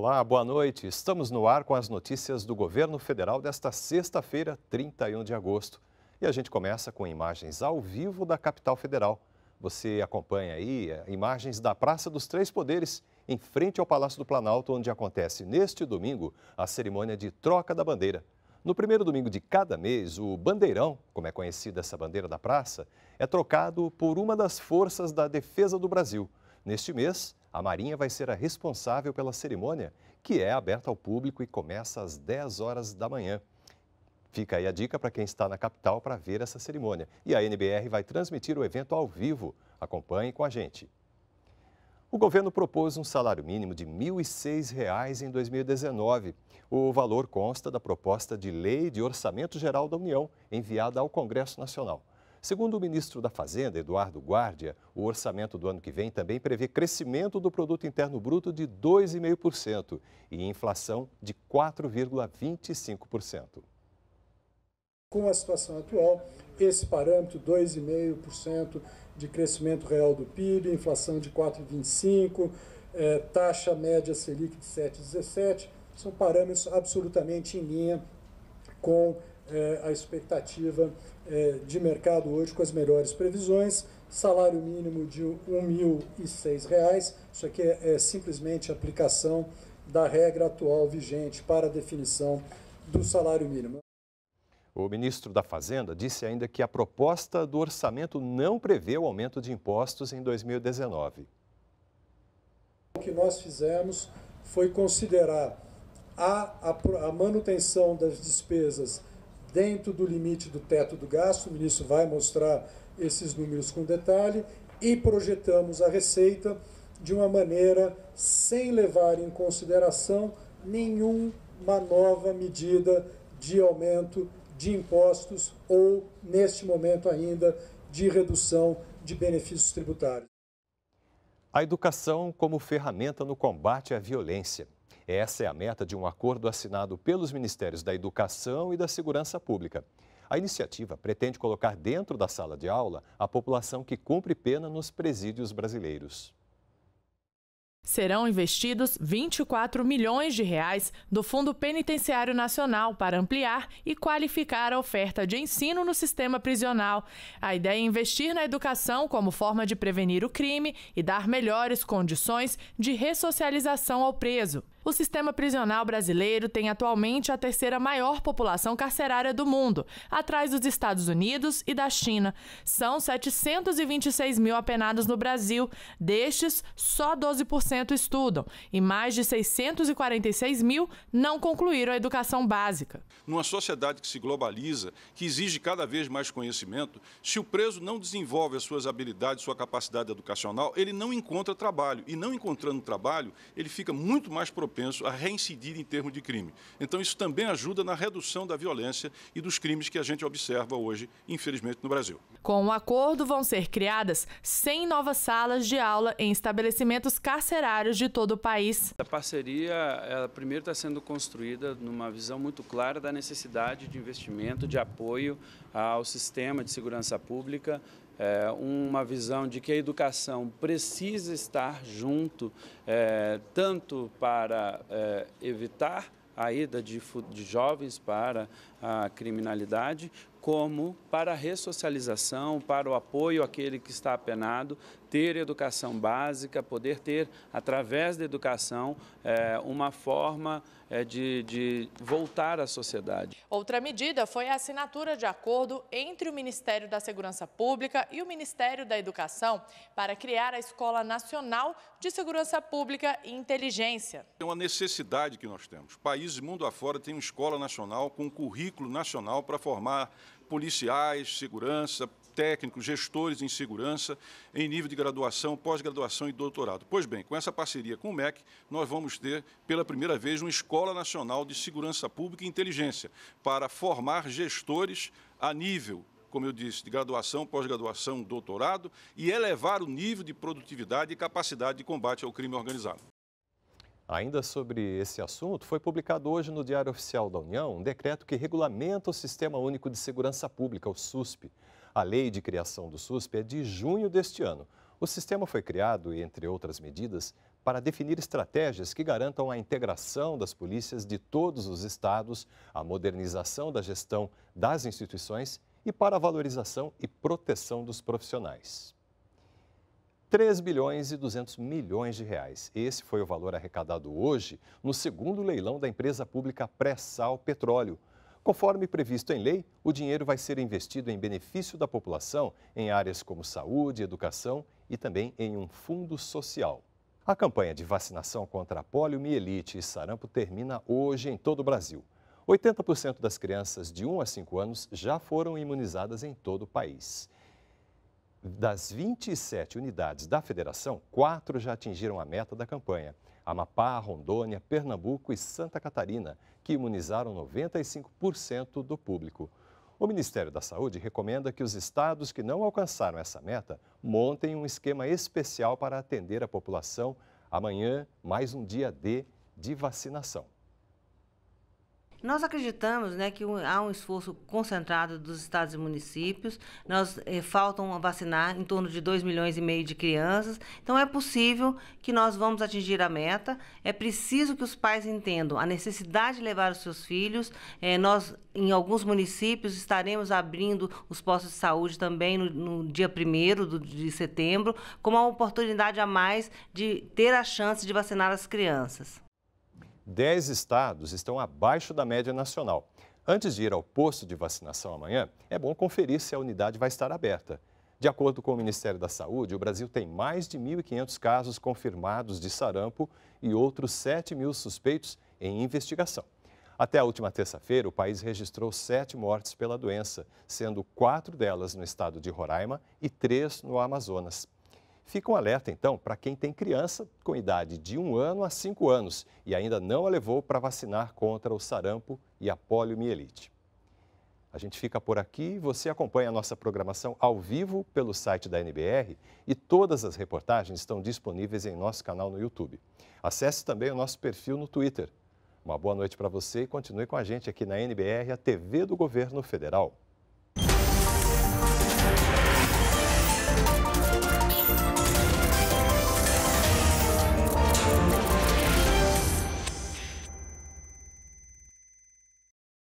Olá, boa noite. Estamos no ar com as notícias do governo federal desta sexta-feira, 31 de agosto. E a gente começa com imagens ao vivo da capital federal. Você acompanha aí é, imagens da Praça dos Três Poderes, em frente ao Palácio do Planalto, onde acontece neste domingo a cerimônia de troca da bandeira. No primeiro domingo de cada mês, o bandeirão, como é conhecida essa bandeira da praça, é trocado por uma das forças da defesa do Brasil. Neste mês, a Marinha vai ser a responsável pela cerimônia, que é aberta ao público e começa às 10 horas da manhã. Fica aí a dica para quem está na capital para ver essa cerimônia. E a NBR vai transmitir o evento ao vivo. Acompanhe com a gente. O governo propôs um salário mínimo de R$ 1.006 em 2019. O valor consta da proposta de lei de orçamento geral da União enviada ao Congresso Nacional. Segundo o ministro da Fazenda, Eduardo Guardia, o orçamento do ano que vem também prevê crescimento do produto interno bruto de 2,5% e inflação de 4,25%. Com a situação atual, esse parâmetro 2,5% de crescimento real do PIB, inflação de 4,25, eh, taxa média Selic de 7,17, são parâmetros absolutamente em linha com é, a expectativa é, de mercado hoje com as melhores previsões. Salário mínimo de R$ 1.006. Isso aqui é, é simplesmente aplicação da regra atual vigente para a definição do salário mínimo. O ministro da Fazenda disse ainda que a proposta do orçamento não prevê o aumento de impostos em 2019. O que nós fizemos foi considerar a, a, a manutenção das despesas dentro do limite do teto do gasto, o ministro vai mostrar esses números com detalhe, e projetamos a receita de uma maneira sem levar em consideração nenhuma nova medida de aumento de impostos ou, neste momento ainda, de redução de benefícios tributários. A educação como ferramenta no combate à violência. Essa é a meta de um acordo assinado pelos Ministérios da Educação e da Segurança Pública. A iniciativa pretende colocar dentro da sala de aula a população que cumpre pena nos presídios brasileiros. Serão investidos 24 milhões de reais do Fundo Penitenciário Nacional para ampliar e qualificar a oferta de ensino no sistema prisional. A ideia é investir na educação como forma de prevenir o crime e dar melhores condições de ressocialização ao preso. O sistema prisional brasileiro tem atualmente a terceira maior população carcerária do mundo, atrás dos Estados Unidos e da China. São 726 mil apenados no Brasil. Destes, só 12% estudam e mais de 646 mil não concluíram a educação básica. Numa sociedade que se globaliza, que exige cada vez mais conhecimento, se o preso não desenvolve as suas habilidades, sua capacidade educacional, ele não encontra trabalho. E não encontrando trabalho, ele fica muito mais problemático propenso a reincidir em termos de crime. Então, isso também ajuda na redução da violência e dos crimes que a gente observa hoje, infelizmente, no Brasil. Com o acordo, vão ser criadas 100 novas salas de aula em estabelecimentos carcerários de todo o país. A parceria, ela primeiro está sendo construída numa visão muito clara da necessidade de investimento, de apoio ao sistema de segurança pública, é, uma visão de que a educação precisa estar junto, é, tanto para é, evitar a ida de, de jovens para a criminalidade, como para a ressocialização, para o apoio àquele que está apenado, ter educação básica, poder ter, através da educação, é, uma forma é, de, de voltar à sociedade. Outra medida foi a assinatura de acordo entre o Ministério da Segurança Pública e o Ministério da Educação para criar a Escola Nacional de Segurança Pública e Inteligência. É uma necessidade que nós temos. Países mundo afora têm uma escola nacional com um currículo nacional para formar policiais, segurança, técnicos, gestores em segurança, em nível de graduação, pós-graduação e doutorado. Pois bem, com essa parceria com o MEC, nós vamos ter pela primeira vez uma Escola Nacional de Segurança Pública e Inteligência para formar gestores a nível como eu disse, de graduação, pós-graduação, doutorado e elevar o nível de produtividade e capacidade de combate ao crime organizado. Ainda sobre esse assunto, foi publicado hoje no Diário Oficial da União um decreto que regulamenta o Sistema Único de Segurança Pública, o SUSP. A lei de criação do SUSP é de junho deste ano. O sistema foi criado, entre outras medidas, para definir estratégias que garantam a integração das polícias de todos os estados, a modernização da gestão das instituições e para a valorização e proteção dos profissionais. 3 bilhões e 200 milhões de reais. Esse foi o valor arrecadado hoje no segundo leilão da empresa pública Pré-Sal Petróleo. Conforme previsto em lei, o dinheiro vai ser investido em benefício da população em áreas como saúde, educação e também em um fundo social. A campanha de vacinação contra poliomielite e sarampo termina hoje em todo o Brasil. 80% das crianças de 1 a 5 anos já foram imunizadas em todo o país. Das 27 unidades da federação, quatro já atingiram a meta da campanha. Amapá, Rondônia, Pernambuco e Santa Catarina, que imunizaram 95% do público. O Ministério da Saúde recomenda que os estados que não alcançaram essa meta montem um esquema especial para atender a população amanhã, mais um dia D de, de vacinação. Nós acreditamos né, que há um esforço concentrado dos estados e municípios. Nós eh, faltam vacinar em torno de 2 milhões e meio de crianças. Então é possível que nós vamos atingir a meta. É preciso que os pais entendam a necessidade de levar os seus filhos. Eh, nós, em alguns municípios, estaremos abrindo os postos de saúde também no, no dia 1 de setembro, como uma oportunidade a mais de ter a chance de vacinar as crianças. 10 estados estão abaixo da média nacional. Antes de ir ao posto de vacinação amanhã, é bom conferir se a unidade vai estar aberta. De acordo com o Ministério da Saúde, o Brasil tem mais de 1.500 casos confirmados de sarampo e outros 7 mil suspeitos em investigação. Até a última terça-feira, o país registrou sete mortes pela doença, sendo quatro delas no estado de Roraima e três no Amazonas. Fica um alerta, então, para quem tem criança com idade de 1 ano a 5 anos e ainda não a levou para vacinar contra o sarampo e a poliomielite. A gente fica por aqui. Você acompanha a nossa programação ao vivo pelo site da NBR e todas as reportagens estão disponíveis em nosso canal no YouTube. Acesse também o nosso perfil no Twitter. Uma boa noite para você e continue com a gente aqui na NBR, a TV do Governo Federal.